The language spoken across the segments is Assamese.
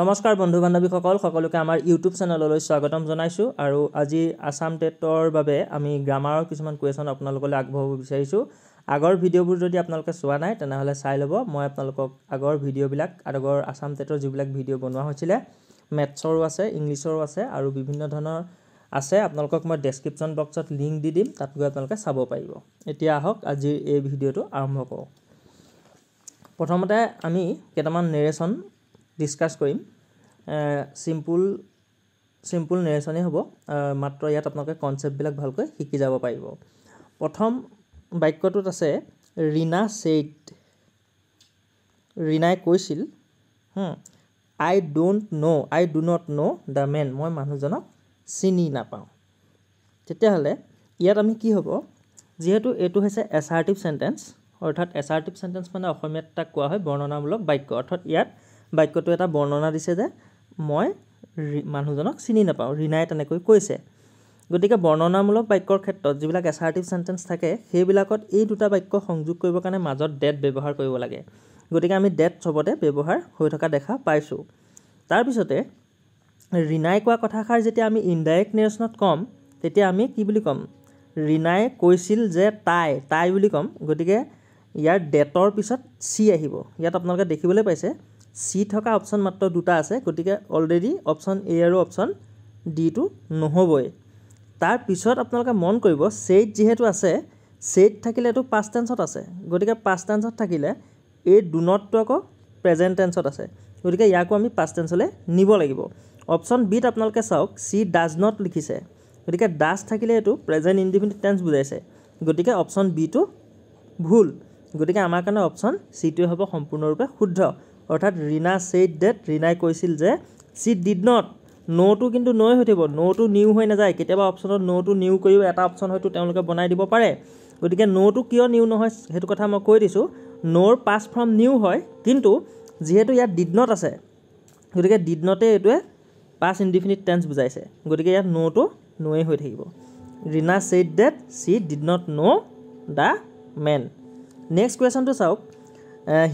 নমস্কাৰ বন্ধু বান্ধৱীসকল সকলোকে আমাৰ ইউটিউব চেনেললৈ স্বাগতম জনাইছোঁ আৰু আজি আছাম টেটৰ বাবে আমি গ্ৰামাৰৰ কিছুমান কুৱেশ্যন আপোনালোকলৈ আগবঢ়াব বিচাৰিছোঁ আগৰ ভিডিঅ'বোৰ যদি আপোনালোকে চোৱা নাই তেনেহ'লে চাই ল'ব মই আপোনালোকক আগৰ ভিডিঅ'বিলাক আগৰ আছাম টেটৰ যিবিলাক ভিডিঅ' বনোৱা হৈছিলে মেথছৰো আছে ইংলিছৰো আছে আৰু বিভিন্ন ধৰণৰ আছে আপোনালোকক মই ডেছক্ৰিপশ্যন বক্সত লিংক দি দিম তাত গৈ আপোনালোকে চাব পাৰিব এতিয়া আহক আজিৰ এই ভিডিঅ'টো আৰম্ভ কৰোঁ প্ৰথমতে আমি কেইটামান নেৰেশ্যন ডিছকাছ কৰিম চিম্পুল চিম্পুল নেৰেশ্যনেই হ'ব মাত্ৰ ইয়াত আপোনালোকে কনচেপ্টবিলাক ভালকৈ শিকি যাব পাৰিব প্ৰথম বাক্যটোত আছে ৰীণা চেইট ৰীণাই কৈছিল I don't know' I do not know' the men মই মানুহজনক চিনি নাপাওঁ তেতিয়াহ'লে ইয়াত আমি কি হ'ব যিহেতু এইটো হৈছে এছাৰ্টিভ চেণ্টেন্স অৰ্থাৎ এছাৰ্টিভ চেণ্টেন্স মানে অসমীয়াত তাক কোৱা হয় বৰ্ণনামূলক বাক্য অৰ্থাৎ ইয়াত বাক্যটো এটা বৰ্ণনা দিছে যে মই মানুহজনক চিনি নাপাওঁ ৰীণাই তেনেকৈ কৈছে গতিকে বৰ্ণনামূলক বাক্যৰ ক্ষেত্ৰত যিবিলাক এছাৰ্টিভ চেণ্টেঞ্চ থাকে সেইবিলাকত এই দুটা বাক্য সংযোগ কৰিবৰ কাৰণে মাজত ডেট ব্যৱহাৰ কৰিব লাগে গতিকে আমি ডেট চবতে ব্যৱহাৰ হৈ থকা দেখা পাইছোঁ তাৰপিছতে ৰীণাই কোৱা কথাষাৰ যেতিয়া আমি ইনডাইৰেক্ট নিৰেশ্যনত ক'ম তেতিয়া আমি কি বুলি ক'ম ৰীণাই কৈছিল যে তাই তাই বুলি ক'ম গতিকে ইয়াৰ ডেটৰ পিছত চি আহিব ইয়াত আপোনালোকে দেখিবলৈ পাইছে চি থকা অপশ্যন মাত্ৰ দুটা আছে গতিকে অলৰেডি অপশ্যন এ আৰু অপশ্যন ডিটো নহ'বই তাৰপিছত আপোনালোকে মন কৰিব চেইট যিহেতু আছে চেইট থাকিলেতো পাষ্ট টেঞ্চত আছে গতিকে পাষ্ট টেঞ্চত থাকিলে এই দুনতটো আকৌ প্ৰেজেণ্ট টেঞ্চত আছে গতিকে ইয়াকো আমি পাষ্ট টেঞ্চলৈ নিব লাগিব অপশ্যন বিত আপোনালোকে চাওক চি ডাজ নট লিখিছে গতিকে ডাজ থাকিলে এইটো প্ৰেজেণ্ট ইণ্ডিফিনিট টেঞ্চ বুজাইছে গতিকে অপশ্যন বিটো ভুল গতিকে আমাৰ কাৰণে অপশ্যন চিটোৱে হ'ব সম্পূৰ্ণৰূপে শুদ্ধ অৰ্থাৎ ৰীণা ছেইড ডেট ৰীণাই কৈছিল যে চি ডিড নট ন'টো কিন্তু নৈ হৈ থাকিব ন'টো নিউ হৈ নাযায় কেতিয়াবা অপশ্যনত ন'টো নিউ কৰিও এটা অপশ্যন হয়তো তেওঁলোকে বনাই দিব পাৰে গতিকে ন'টো কিয় নিউ নহয় সেইটো কথা মই কৈ দিছোঁ ন'ৰ পাছ ফ্ৰম নিউ হয় কিন্তু যিহেতু ইয়াত ডিড নট আছে গতিকে ডিড নটে এইটোৱে পাছ ইনডিফিনিট টেন্স বুজাইছে গতিকে ইয়াত ন'টো নৈ হৈ থাকিব Rina said that she did not know' the men next কুৱেশ্যনটো চাওক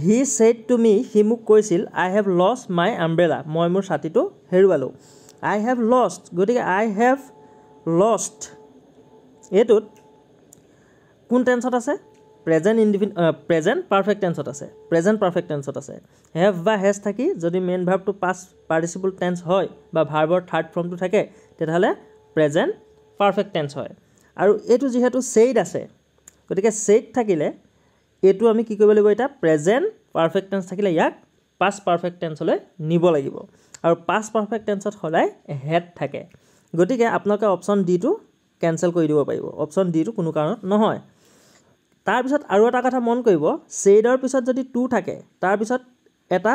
হি ছেড টু মি সি মোক কৈছিল আই হেভ লষ্ট মাই আম্ব্ৰেলা মই মোৰ ছাতিটো হেৰুৱালোঁ আই হেভ লষ্ট গতিকে আই হেভ লষ্ট এইটোত কোন টেন্সত আছে প্ৰেজেণ্ট ইণ্ডিভি প্ৰেজেণ্ট পাৰফেক্ট টেঞ্চত আছে প্ৰেজেণ্ট পাৰফেক্ট টেঞ্চত আছে হেভ বা হেজ থাকি যদি মেইন ভাৰ্ভটো পাষ্ট পাৰ্টিচিপল টেন্স হয় বা ভাৰ্বৰ থাৰ্ড ফৰ্মটো থাকে তেতিয়াহ'লে প্ৰেজেণ্ট পাৰফেক্ট টেন্স হয় আৰু এইটো যিহেতু ছেইড আছে গতিকে ছেইড থাকিলে এইটো আমি কি কৰিব লাগিব এটা প্ৰেজেণ্ট পাৰফেক্ট টেঞ্চ থাকিলে ইয়াক পাষ্ট পাৰফেক্ট টেঞ্চলৈ নিব লাগিব আৰু পাষ্ট পাৰফেক্ট টেঞ্চত সদায় হেড থাকে গতিকে আপোনালোকে অপশ্যন ডিটো কেঞ্চেল কৰি দিব পাৰিব অপশ্যন ডিটো কোনো কাৰণত নহয় তাৰপিছত আৰু এটা কথা মন কৰিব ছেইডৰ পিছত যদি টু থাকে তাৰপিছত এটা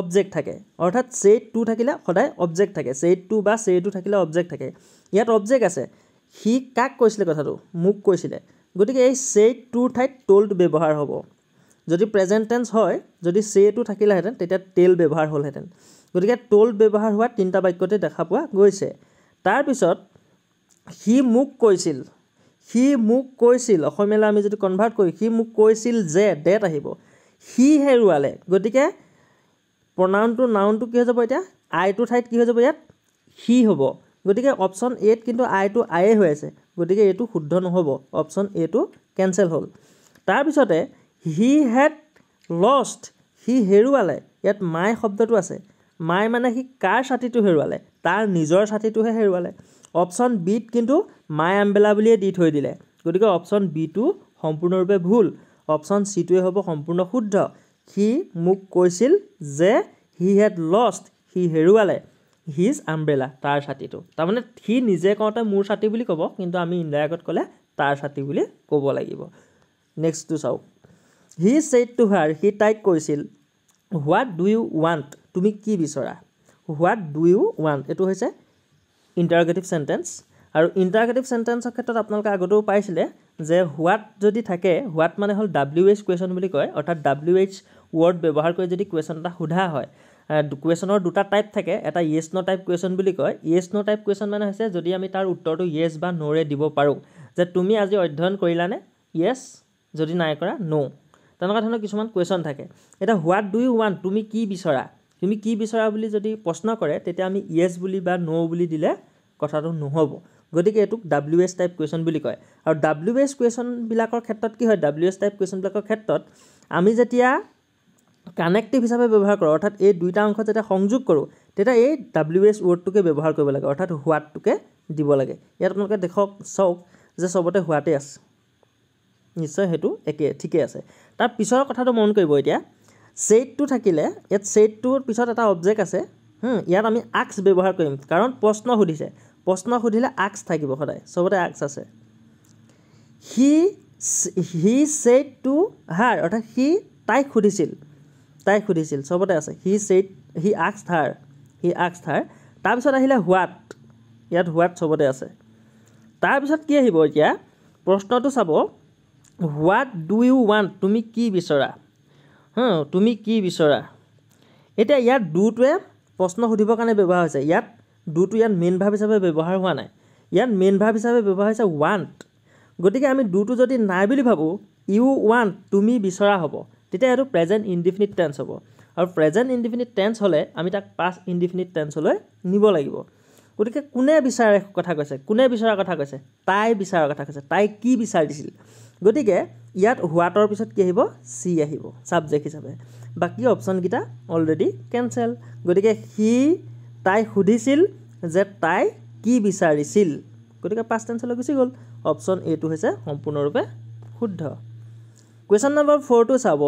অবজেক্ট থাকে অৰ্থাৎ ছেইড টু থাকিলে সদায় অবজেক্ট থাকে ছেইড টু বা ছেইড টু থাকিলে অবজেক্ট থাকে ইয়াত অবজেক্ট আছে সি কাক কৈছিলে কথাটো মোক কৈছিলে গতিকে এই চে টুৰ ঠাইত টোল্ড ব্যৱহাৰ হ'ব যদি প্ৰেজেণ্ট টেন্স হয় যদি চে টু থাকিলেহেঁতেন তেতিয়া টেল ব্যৱহাৰ হ'লহেঁতেন গতিকে টোল্ড ব্যৱহাৰ হোৱা তিনিটা বাক্যতে দেখা পোৱা গৈছে তাৰপিছত সি মোক কৈছিল সি মোক কৈছিল অসমীয়ালৈ আমি যদি কনভাৰ্ট কৰি সি মোক কৈছিল যে ডেট আহিব সি হেৰুৱালে গতিকে প্ৰনাউনটো নাউনটো কি হৈ যাব এতিয়া আইটো ঠাইত কি হৈ যাব ইয়াত সি হ'ব গতিকে অপশ্যন এত কিন্তু আইটো আয়ে হৈ আছে গতিকে এইটো শুদ্ধ নহ'ব অপশ্যন এটো কেঞ্চেল হ'ল তাৰপিছতে হি হেড লষ্ট সি হেৰুৱালে ইয়াত মাই শব্দটো আছে মাই মানে সি কাৰ ছাতিটো হেৰুৱালে তাৰ নিজৰ ছাতিটোহে হেৰুৱালে অপশ্যন বিত কিন্তু মাই আম্বেলা বুলিয়ে দি থৈ দিলে গতিকে অপশ্যন বিটো সম্পূৰ্ণৰূপে ভুল অপশ্যন চিটোৱে হ'ব সম্পূৰ্ণ শুদ্ধ সি মোক কৈছিল যে হি হেড লষ্ট সি হেৰুৱালে হিজ আম্বেলা তাৰ ছাতিটো তাৰমানে সি নিজে কওঁতে মোৰ ছাতি বুলি ক'ব কিন্তু আমি ইণ্ডাইৰেক্টত ক'লে তাৰ ছাতি বুলি ক'ব লাগিব নেক্সটটো চাওক হি ছেইড টু হাৰ সি তাইক কৈছিল হোৱাট ডু ইউ ৱান্ট তুমি কি বিচৰা হোৱাট ডু ইউ ৱান্ট এইটো হৈছে ইণ্টাৰগেটিভ ছেণ্টেঞ্চ আৰু ইণ্টাৰগেটিভ ছেণ্টেঞ্চৰ ক্ষেত্ৰত আপোনালোকে আগতেও পাইছিলে যে হোৱাট যদি থাকে হোৱাট মানে হ'ল ডাব্লিউ এইচ কুৱেশ্যন বুলি কয় অৰ্থাৎ ডাব্লিউ এইচ ৱৰ্ড ব্যৱহাৰ কৰি যদি কুৱেশ্যন এটা সোধা হয় কুৱেশ্যনৰ দুটা টাইপ থাকে এটা ইয়েছ ন' টাইপ কুৱেশ্যন বুলি কয় য়েছ ন' টাইপ কুৱেশ্যন মানে হৈছে যদি আমি তাৰ উত্তৰটো য়েছ বা নোৰে দিব পাৰোঁ যে তুমি আজি অধ্যয়ন কৰিলানে য়েছ যদি নাই কৰা ন' তেনেকুৱা ধৰণৰ কিছুমান কুৱেশ্যন থাকে এতিয়া হোৱাট ডু ইউ ৱান্ট তুমি কি বিচৰা তুমি কি বিচৰা বুলি যদি প্ৰশ্ন কৰে তেতিয়া আমি য়েছ বুলি বা ন' বুলি দিলে কথাটো নহ'ব গতিকে এইটোক ডাব্লিউ এছ টাইপ কুৱেশ্যন বুলি কয় আৰু ডাব্লিউ এছ কুৱেশ্যনবিলাকৰ ক্ষেত্ৰত কি হয় ডাব্লিউ এছ টাইপ কুৱেশ্যনবিলাকৰ ক্ষেত্ৰত আমি যেতিয়া কানেক্টিভ হিচাপে ব্যৱহাৰ কৰোঁ অৰ্থাৎ এই দুইটা অংশ যেতিয়া সংযোগ কৰোঁ তেতিয়া এই ডাব্লিউ এছ ৱৰ্ডটোকে ব্যৱহাৰ কৰিব লাগে অৰ্থাৎ সোৱাদটোকে দিব লাগে ইয়াত আপোনালোকে দেখক চাওক যে চবতে সোৱাদেই আছে নিশ্চয় সেইটো একে ঠিকেই আছে তাৰ পিছৰ কথাটো মন কৰিব এতিয়া ছেইটটো থাকিলে ইয়াত ছেইটটোৰ পিছত এটা অবজেক্ট আছে ইয়াত আমি আক্স ব্যৱহাৰ কৰিম কাৰণ প্ৰশ্ন সুধিছে প্ৰশ্ন সুধিলে আক্স থাকিব সদায় চবতে আক্স আছে সি হি ছেইট টু হাৰ অৰ্থাৎ সি তাইক সুধিছিল তাইক সুধিছিল চবতে আছে হি চেইট হি আক্স থাৰ হি আক্স থাৰ তাৰপিছত আহিলে হোৱাট ইয়াত হোৱাট চবতে আছে তাৰপিছত কি আহিব এতিয়া প্ৰশ্নটো চাব হোৱাট ডু ইউ ৱান্ট তুমি কি বিচৰা তুমি কি বিচৰা এতিয়া ইয়াত ডুটোৱে প্ৰশ্ন সুধিবৰ কাৰণে ব্যৱহাৰ হৈছে ইয়াত ডুটো ইয়াত মেইন ভাৱ হিচাপে ব্যৱহাৰ হোৱা নাই ইয়াত মেইন ভাৱ হিচাপে ব্যৱহাৰ হৈছে ৱান্ট গতিকে আমি দুটো যদি নাই বুলি ভাবোঁ ইউ ৱান্ট তুমি বিচৰা হ'ব তেতিয়া এইটো প্ৰেজেণ্ট ইনডিফিনিট টেন্স হ'ব আৰু প্ৰেজেণ্ট ইনডিফিনিট টেন্স হ'লে আমি তাক পাষ্ট ইনডিফিনিট টেন্সলৈ নিব লাগিব গতিকে কোনে বিচাৰে কথা কৈছে কোনে বিচৰাৰ কথা কৈছে তাই বিচৰাৰ কথা কৈছে তাই কি বিচাৰিছিল গতিকে ইয়াত হোৱাটৰ পিছত কি আহিব চি আহিব ছাবজেক্ট হিচাপে বাকী অপশ্যনকেইটা অলৰেডি কেনচেল গতিকে সি তাই সুধিছিল যে তাই কি বিচাৰিছিল গতিকে পাঁচ টেন্সলৈ গুচি গ'ল অপশ্যন এটো হৈছে সম্পূৰ্ণৰূপে শুদ্ধ কুৱেশ্যন নম্বৰ ফ'ৰটো চাব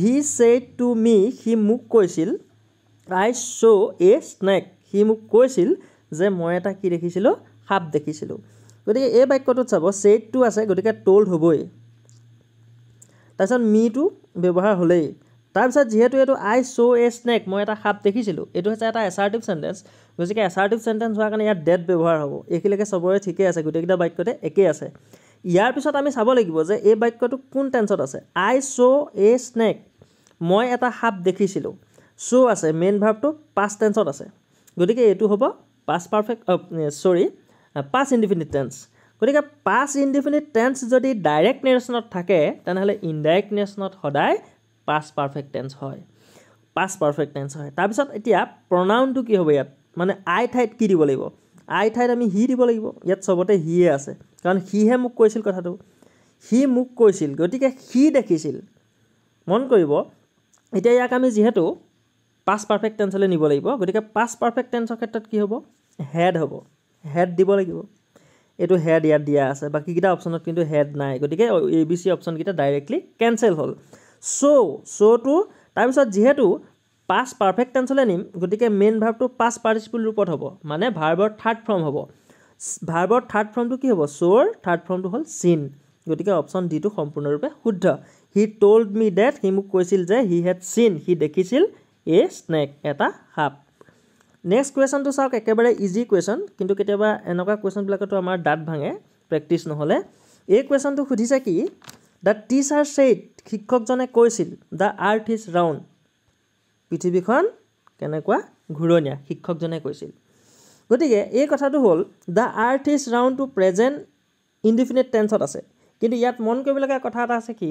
হি চেড টু মি সি মোক কৈছিল আই শ্ব' এ স্নেক সি মোক কৈছিল যে মই এটা কি দেখিছিলোঁ সাপ দেখিছিলোঁ গতিকে এই বাক্যটোত চাব চেডটো আছে গতিকে টোল্ড হ'বই তাৰপিছত মিটো ব্যৱহাৰ হ'লেই তাৰপিছত যিহেতু এইটো আই শ্ব' এ স্নেক মই এটা সাপ দেখিছিলোঁ এইটো হৈছে এটা এচাৰ্টিভ চেণ্টেন্স গতিকে এচাৰ্টিভ চেণ্টেন্স হোৱাৰ কাৰণে ইয়াত ডেট ব্যৱহাৰ হ'ব এইখিনিলৈকে চবৰে ঠিকেই আছে গোটেইকেইটা বাক্যতে একেই আছে ইয়াৰ পিছত আমি চাব লাগিব যে এই বাক্যটো কোন টেন্সত আছে আই শ্ব' এ স্নেক মই এটা সাপ দেখিছিলোঁ শ্ব' আছে মেইন ভাৱটো পাষ্ট টেন্সত আছে গতিকে এইটো হ'ব past perfect sorry past indefinite tense গতিকে পাষ্ট ইনডিফিনিট টেন্স যদি ডাইৰেক্ট নেৰেশ্যনত থাকে তেনেহ'লে ইনডাইৰেক্ট নেৰেশ্যনত সদায় পাষ্ট পাৰফেক্ট টেন্স হয় পাষ্ট পাৰফেক্ট টেন্স হয় তাৰপিছত এতিয়া প্ৰনাউনটো কি হ'ব ইয়াত মানে আই ঠাইত কি দিব লাগিব আই ঠাইত আমি সি দিব লাগিব ইয়াত চবতে সিয়ে আছে কাৰণ সিহে মোক কৈছিল কথাটো সি মোক কৈছিল গতিকে সি দেখিছিল মন কৰিব এতিয়া ইয়াক আমি যিহেতু পাষ্ট পাৰফেক্ট টেঞ্চলৈ নিব লাগিব গতিকে পাষ্ট পাৰফেক্ট টেন্সৰ ক্ষেত্ৰত কি হ'ব হেড হ'ব হেড দিব লাগিব এইটো হেড ইয়াত দিয়া আছে বাকীকেইটা অপশ্যনত কিন্তু হেড নাই গতিকে এ বি চি অপশ্যনকেইটা ডাইৰেক্টলি কেঞ্চেল হ'ল শ্ব' শ্ব'টো তাৰপিছত যিহেতু পাঁচ পাৰফেক্ট টেঞ্চলে নিম গতিকে মেইন ভাৰ্ভটো পাঁচ পাৰ্টিচিপল ৰূপত হ'ব মানে ভাৰ্ভৰ থাৰ্ড ফৰ্ম হ'ব ভাৰ্ভৰ থাৰ্ড ফৰ্মটো কি হ'ব চ'ৰ থাৰ্ড ফৰ্মটো হ'ল চিন গতিকে অপশ্যন ডিটো সম্পূৰ্ণৰূপে শুদ্ধ হি ট'ল্ড মি ডেট সি মোক কৈছিল যে হি হেড চিন সি দেখিছিল এ স্নেক এটা সাপ নেক্সট কুৱেশ্যনটো চাওক একেবাৰে ইজি কুৱেশ্যন কিন্তু কেতিয়াবা এনেকুৱা কুৱেশ্যনবিলাকতো আমাৰ দাঁত ভাঙে প্ৰেক্টিছ নহ'লে এই কুৱেশ্যনটো সুধিছে কি দ্য টিচাৰ ছেইট শিক্ষকজনে কৈছিল দ্য আৰ্থ ইজ ৰাউণ্ড পৃথিৱীখন কেনেকুৱা ঘূৰণীয়া শিক্ষকজনে কৈছিল গতিকে এই কথাটো হ'ল the earth is round to present indefinite টেন্সত আছে কিন্তু ইয়াত মন কৰিবলগীয়া কথা এটা আছে কি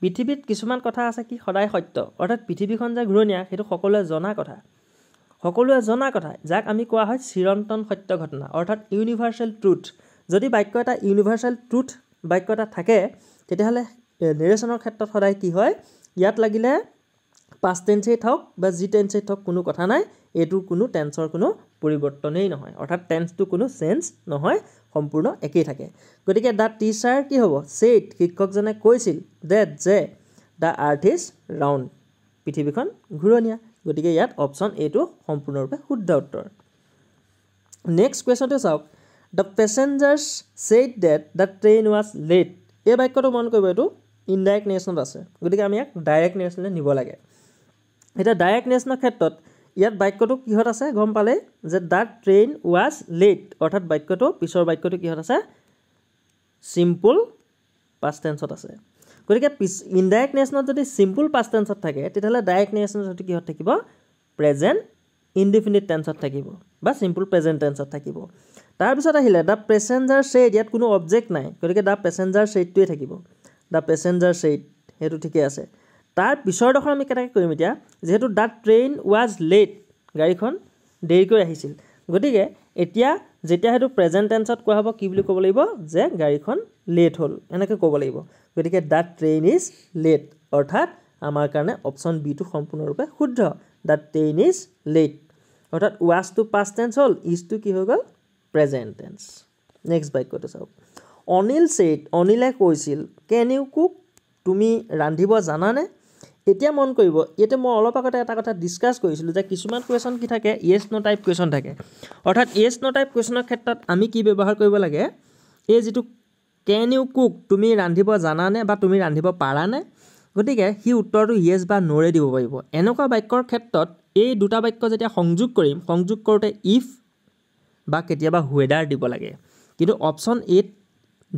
পৃথিৱীত কিছুমান কথা আছে কি সদায় সত্য অৰ্থাৎ পৃথিৱীখন যে ঘূৰণীয়া সেইটো সকলোৱে জনা কথা সকলোৱে জনা কথা যাক আমি কোৱা হয় চিৰন্তন সত্য ঘটনা অৰ্থাৎ ইউনিভাৰ্চেল ট্ৰুথ যদি বাক্য এটা ইউনিভাৰ্চেল ট্ৰুথ বাক্য এটা থাকে তেতিয়াহ'লে নিৰেশ্যনৰ ক্ষেত্ৰত সদায় কি হয় ইয়াত লাগিলে পাষ্ট টেন্সেট হওক বা যি টেন্সেট হওক কোনো কথা নাই এইটোৰ কোনো টেন্সৰ কোনো পৰিৱৰ্তনেই নহয় অৰ্থাৎ টেন্সটো কোনো চেঞ্জ নহয় সম্পূৰ্ণ একেই থাকে গতিকে দ্য টিচাৰ কি হ'ব চেইট শিক্ষকজনে কৈছিল ডেট যে দ্য আৰ্থ ইজ ৰাউণ্ড পৃথিৱীখন ঘূৰণীয়া গতিকে ইয়াত অপশ্যন এইটো সম্পূৰ্ণৰূপে শুদ্ধ উত্তৰ নেক্সট কুৱেশ্যনটো চাওক the passengers said that the train was late এই বাক্যটো মন কৰিব এইটো ইনডাইৰেক্ট নেশ্যনত আছে গতিকে আমি ইয়াক ডাইৰেক্ট নেশ্যনলৈ নিব লাগে এতিয়া ডাইৰেক্ট ডাইৰেক্টনেছৰ ক্ষেত্ৰত ইয়াত বাক্যটো কিহত আছে গম পালে যে দ্য ট্ৰেইন ৱাজ লেট অৰ্থাৎ বাক্যটো পিছৰ বাক্যটো কিহত আছে চিম্পুল পাষ্টেঞ্চত আছে গতিকে পিছ ইনডাইৰেক্ট নেশ্যনত যদি চিম্পুল পাষ্টেঞ্চত থাকে তেতিয়াহ'লে ডাইৰেক্ট নেশ্যনত কিহত থাকিব প্ৰেজেণ্ট ইনডিফিনিট টেন্সত থাকিব বা চিম্পুল প্ৰেজেণ্ট টেন্সত থাকিব তাৰপিছত আহিলে দ্য পেচেঞ্জাৰ ছেইড ইয়াত কোনো অবজেক্ট নাই গতিকে দ্য পেচেঞ্জাৰ ছেইটটোৱেই থাকিব দ্য পেচেঞ্জাৰ ছেইট সেইটো ঠিকে আছে তাৰ পিছৰ আমি কেনেকৈ কৰিম এতিয়া যিহেতু দ্য ট্ৰেইন ৱাজ লেট গাড়ীখন দেৰিকৈ আহিছিল গতিকে এতিয়া যেতিয়া সেইটো প্ৰেজেণ্ট টেঞ্চত কোৱা হ'ব কি বুলি ক'ব লাগিব যে গাড়ীখন লেট হ'ল এনেকৈ ক'ব লাগিব গতিকে দ্য ট্ৰেইন ইজ লেট অৰ্থাৎ আমাৰ কাৰণে অপশ্যন বিটো সম্পূৰ্ণৰূপে শুদ্ধ দ্য ট্ৰেইন ইজ লেট অৰ্থাৎ ৱাজটো পাষ্ট টেন্স হ'ল ইজটো কি হৈ গ'ল প্ৰেজেণ্ট টেঞ্চ নেক্সট বাক্যটো চাওক অনিল ছেইট অনিলে কৈছিল কেন ইউ কুক তুমি ৰান্ধিব জানানে এতিয়া মন কৰিব ইয়াতে মই অলপ আগতে এটা কথা ডিছকাছ কৰিছিলোঁ যে কিছুমান কুৱেশ্যন কি থাকে য়েছ ন' টাইপ কুৱেশ্যন থাকে অৰ্থাৎ য়েছ ন' টাইপ কুৱেশ্যনৰ ক্ষেত্ৰত আমি কি ব্যৱহাৰ কৰিব লাগে এই যিটো কেন ইউ কুক তুমি ৰান্ধিব জানানে বা তুমি ৰান্ধিব পাৰানে গতিকে সি উত্তৰটো য়েছ বা ন'ৰে দিব পাৰিব এনেকুৱা বাক্যৰ ক্ষেত্ৰত এই দুটা বাক্য যেতিয়া সংযোগ কৰিম সংযোগ কৰোঁতে ইফ বা কেতিয়াবা ৱেডাৰ দিব লাগে কিন্তু অপশ্যন এত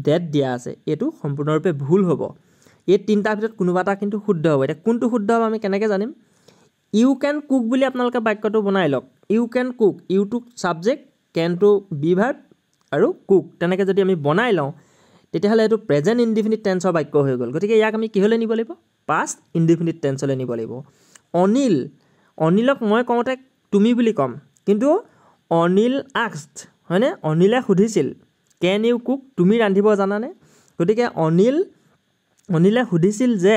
ডেট দিয়া আছে এইটো সম্পূৰ্ণৰূপে ভুল হ'ব এই তিনিটাৰ ভিতৰত কোনোবা এটা কিন্তু শুদ্ধ হ'ব এতিয়া কোনটো শুদ্ধ হ'ব আমি কেনেকৈ জানিম ইউ কেন কুক বুলি আপোনালোকে বাক্যটো বনাই লওক you can cook you to subject can কেনটো বিভাৰ আৰু কুক তেনেকৈ যদি আমি বনাই লওঁ তেতিয়াহ'লে এইটো প্ৰেজেণ্ট ইনডিফিনিট টেন্সৰ বাক্য হৈ গ'ল গতিকে ইয়াক আমি কিহলৈ নিব লাগিব পাষ্ট ইনডিফিনিট টেন্সলৈ নিব লাগিব অনিল অনিলক মই কওঁতে তুমি বুলি ক'ম কিন্তু অনিল আক্সড হয়নে অনিলে সুধিছিল কেন ইউ কুক তুমি ৰান্ধিব জানানে গতিকে অনিল অনিলে সুধিছিল যে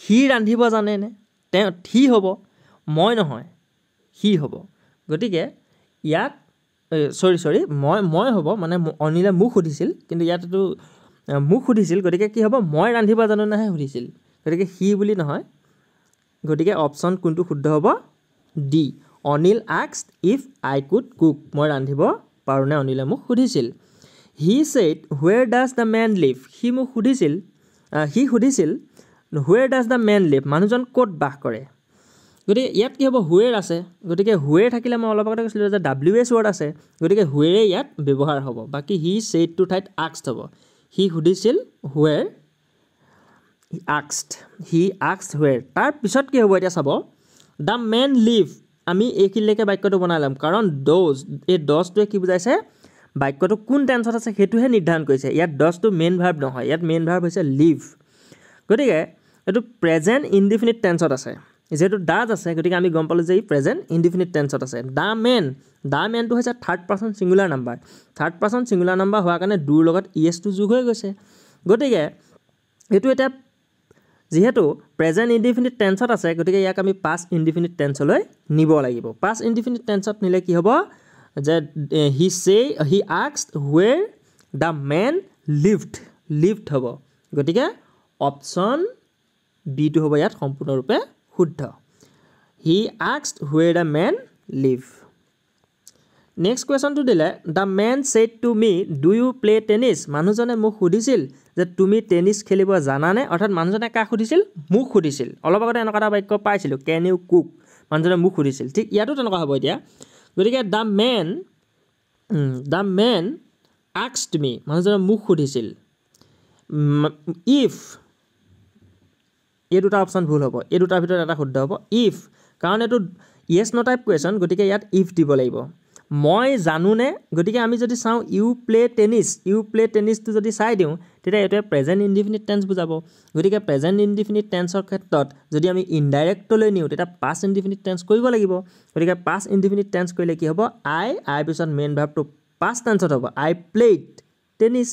সি ৰান্ধিব জানেনে তেওঁ সি হ'ব মই নহয় সি হ'ব গতিকে ইয়াত চৰি চৰি মই মই হ'ব মানে অনিলে মোক সুধিছিল কিন্তু ইয়াত এইটো মোক সুধিছিল গতিকে কি হ'ব মই ৰান্ধিব জানো নাহে সুধিছিল গতিকে সি বুলি নহয় গতিকে অপশ্যন কোনটো শুদ্ধ হ'ব D Anil asks if I could cook মই ৰান্ধিব পাৰোঁনে অনিলে মোক সুধিছিল he said where does the men live সি মোক সুধিছিল সি সুধিছিল where does the men live মানুহজন ক'ত বাস কৰে গতিকে ইয়াত কি হ'ব হুৱেৰ আছে গতিকে হুৱেৰ থাকিলে মই অলপ আগতে কৈছিলোঁ যে ডাব্লিউ এছ ৱৰ্ড আছে গতিকে হুৱেৰে ইয়াত ব্যৱহাৰ হ'ব বাকী সি চেইটটো ঠাইত আক্সড হ'ব সি সুধিছিল হুৱেৰ আক্সড সি আক্স হুৱেৰ তাৰপিছত কি হ'ব এতিয়া চাব দ্য মেন লিভ আমি এইখিনিলৈকে বাক্যটো বনাই ল'ম কাৰণ ড'জ এই ড'জটোৱে কি বুজাইছে বাক্যটো কোন টেঞ্চত আছে সেইটোহে নিৰ্ধাৰণ কৰিছে ইয়াত ডচটো মেইন ভাৰ্ব নহয় ইয়াত মেইন ভাৰ্ব হৈছে লিভ গতিকে এইটো প্ৰেজেণ্ট ইনডিফিনিট টেঞ্চত আছে যিহেতু ডাজ আছে গতিকে আমি গম পালোঁ যে ই প্ৰেজেণ্ট ইনডিফিনিট টেঞ্চত আছে দ্য মেন দ্য মেনটো হৈছে third person singular number third person singular number হোৱাৰ কাৰণে দুৰ লগত ই এছটো যোগ হৈ গৈছে গতিকে এইটো এতিয়া যিহেতু প্ৰেজেণ্ট ইনডিফিনিট টেঞ্চত আছে গতিকে ইয়াক আমি পাঁচ ইনডিফিনিট টেঞ্চলৈ নিব লাগিব পাঁচ ইনডিফিনিট টেঞ্চত নিলে কি হ'ব যে he say he asks where the men lived lived হ'ব গতিকে অপশ্যন বিটো হ'ব ইয়াত সম্পূৰ্ণৰূপে শুদ্ধ he asks where the men live next কুৱেশ্যনটো দিলে the men said to me do you play tennis মানুহজনে মোক সুধিছিল যে তুমি টেনিছ খেলিব জানানে অৰ্থাৎ মানুহজনে কাক সুধিছিল মোক সুধিছিল অলপ আগতে এনেকুৱা এটা বাক্য পাইছিলোঁ কেন ইউ কুক মানুহজনে মোক সুধিছিল ঠিক ইয়াতো তেনেকুৱা হ'ব এতিয়া গতিকে দ্য মেন দ্য মেন আক্সড মি মানুহজনে মোক সুধিছিল ইফ এই দুটা অপশ্যন ভুল হ'ব এই দুটাৰ ভিতৰত এটা শুদ্ধ হ'ব ইফ কাৰণ এইটো য়েছ ন টাইপ কুৱেশ্যন গতিকে ইয়াত ইফ দিব লাগিব মই জানোনে গতিকে আমি যদি চাওঁ you play tennis you play টেনিছটো যদি চাই দিওঁ তেতিয়া এইটোৱে প্ৰেজেণ্ট ইনডিফিনিট টেন্স বুজাব গতিকে প্ৰেজেণ্ট ইনডিফিনিট টেন্সৰ ক্ষেত্ৰত যদি আমি ইনডাইৰেক্টলৈ নিওঁ তেতিয়া পাছ ইনডিফিনিট টেন্স কৰিব লাগিব গতিকে পাছ ইণ্ডিফিনিট টেন্স কৰিলে কি হ'ব আই আইৰ পিছত মেইন ভাৱটো পাছ টেন্সত হ'ব আই প্লেইড টেনিছ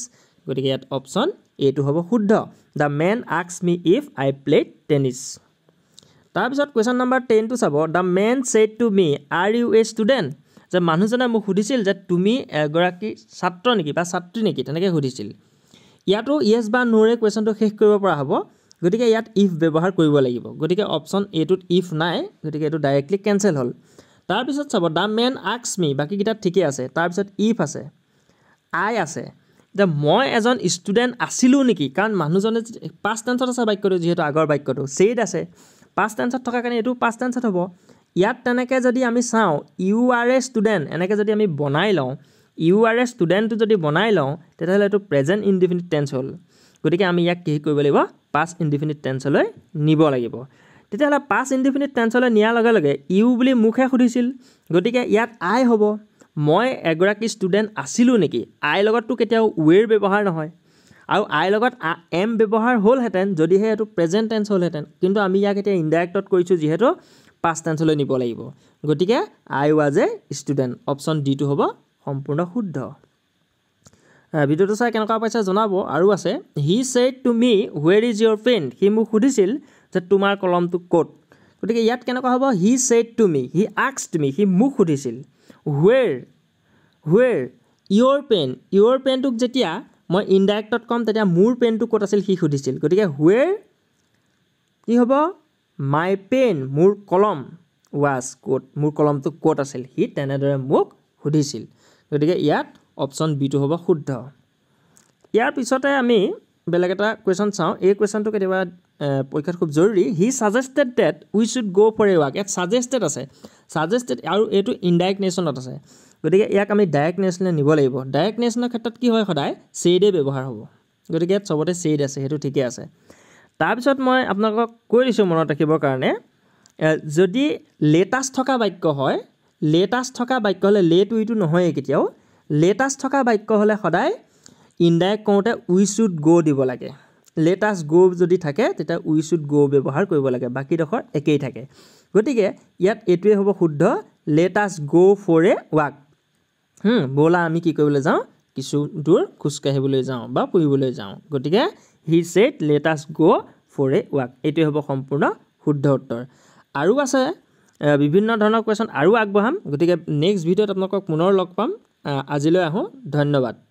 গতিকে ইয়াত অপশ্যন এইটো হ'ব শুদ্ধ the men asks me if I played tennis তাৰপিছত কুৱেশ্যন নম্বৰ টেনটো চাব the men said to me are you a student যে মানুহজনে মোক সুধিছিল যে তুমি এগৰাকী ছাত্ৰ নেকি বা ছাত্ৰী নেকি তেনেকৈ সুধিছিল ইয়াতো ইয়েছ বা নোৰে কুৱেশ্যনটো শেষ কৰিব পৰা হ'ব গতিকে ইয়াত ইফ ব্যৱহাৰ কৰিব লাগিব গতিকে অপশ্যন এটোত ইফ নাই গতিকে এইটো ডাইৰেক্টলি কেঞ্চেল হ'ল তাৰপিছত চাব দ্য মেন আক্স মি বাকীকেইটা ঠিকেই আছে তাৰপিছত ইফ আছে আই আছে যে মই এজন ষ্টুডেণ্ট আছিলোঁ নেকি কাৰণ মানুহজনে পাঁচ টেন্সত আছে বাক্যটো যিহেতু আগৰ বাক্যটো চেইড আছে পাঁচ টেন্সত থকাৰ কাৰণে এইটো পাঁচ টেন্সত হ'ব ইয়াত তেনেকৈ যদি আমি চাওঁ ইউ আৰ এ ষ্টুডেণ্ট এনেকৈ যদি আমি বনাই লওঁ ইউ আৰ এ ষ্টুডেণ্টটো যদি বনাই লওঁ তেতিয়াহ'লে এইটো প্ৰেজেণ্ট ইনডিফিনিট টেন্স হ'ল গতিকে আমি ইয়াক কি কৰিব লাগিব পাষ্ট ইনডিফিনিট টেন্সলৈ নিব লাগিব তেতিয়াহ'লে পাষ্ট ইনডিফিনিট টেন্সলৈ নিয়াৰ লগে লগে ইউ বুলি মোকহে সুধিছিল গতিকে ইয়াত আই হ'ব মই এগৰাকী ষ্টুডেণ্ট আছিলোঁ নেকি আইৰ লগততো কেতিয়াও ৱেৰ ব্যৱহাৰ নহয় আৰু আইৰ লগত আ এম ব্যৱহাৰ হ'লহেঁতেন যদিহে এইটো প্ৰেজেণ্ট টেঞ্চ হ'লহেঁতেন কিন্তু আমি ইয়াক এতিয়া ইনডাইৰেক্টত কৰিছোঁ যিহেতু পাষ্ট টেঞ্চলৈ নিব লাগিব গতিকে I was a student option ডিটো হ'ব সম্পূৰ্ণ শুদ্ধ ভিডিঅ'টো চাই কেনেকুৱা পাইছে জনাব আৰু আছে he said to me where is your pen সি মোক সুধিছিল যে তোমাৰ কলমটো ক'ত গতিকে ইয়াত কেনেকুৱা হ'ব he said to me he asks to me সি মোক সুধিছিল where where your pen your পেনটোক যেতিয়া মই ইনডাইৰেক্টত ক'ম তেতিয়া মোৰ পেনটো ক'ত আছিল সি সুধিছিল গতিকে হুৱেৰ কি হ'ব মাই পেন মোৰ কলম ৱাজ ক'ত মোৰ কলমটো ক'ত আছিল সি তেনেদৰে মোক সুধিছিল গতিকে ইয়াত অপশ্যন বিটো হ'ব শুদ্ধ ইয়াৰ পিছতে আমি বেলেগ এটা কুৱেশ্যন চাওঁ এই কুৱেশ্যনটো কেতিয়াবা পৰীক্ষাত খুব জৰুৰী he suggested that we should go' for a walk ইয়াত ছাজেষ্টেড আছে ছাজেষ্টেড আৰু এইটো ইনডাইৰেক্ট নেশ্যনত আছে গতিকে ইয়াক আমি ডাইৰেক্ট নেশ্যনে নিব লাগিব ডাইৰেক্ট নেশ্যনৰ ক্ষেত্ৰত কি হয় সদায় চেইডেই ব্যৱহাৰ হ'ব গতিকে ইয়াত চবতে চেইড আছে সেইটো ঠিকে আছে তাৰপিছত মই আপোনালোকক কৈ দিছোঁ মনত ৰাখিবৰ কাৰণে যদি লেটাষ্ট থকা বাক্য হয় লেটাষ্ট থকা বাক্য হ'লে লেট উইটো নহয়েই কেতিয়াও লেটাষ্ট থকা বাক্য হ'লে সদায় ইনডাইৰেক্ট কৰোঁতে উই শ্বুড গ' দিব লাগে লেটাষ্ট গ' যদি থাকে তেতিয়া উই শ্বুড গ' ব্যৱহাৰ কৰিব লাগে বাকীডোখৰ একেই থাকে গতিকে ইয়াত এইটোৱেই হ'ব শুদ্ধ লেটাষ্ট গ' ফৰ এ ৱাক ব'লা আমি কি কৰিবলৈ যাওঁ কিছু দূৰ খোজকাঢ়িবলৈ যাওঁ বা ফুৰিবলৈ যাওঁ গতিকে হি ছেইড লেট আছ গ' ফৰ এ ৱাক এইটোৱে হ'ব সম্পূৰ্ণ শুদ্ধ উত্তৰ আৰু আছে বিভিন্ন ধৰণৰ কুৱেশ্যন আৰু আগবঢ়াম গতিকে নেক্সট ভিডিঅ'ত আপোনালোকক পুনৰ লগ পাম আজিলৈ আহোঁ ধন্যবাদ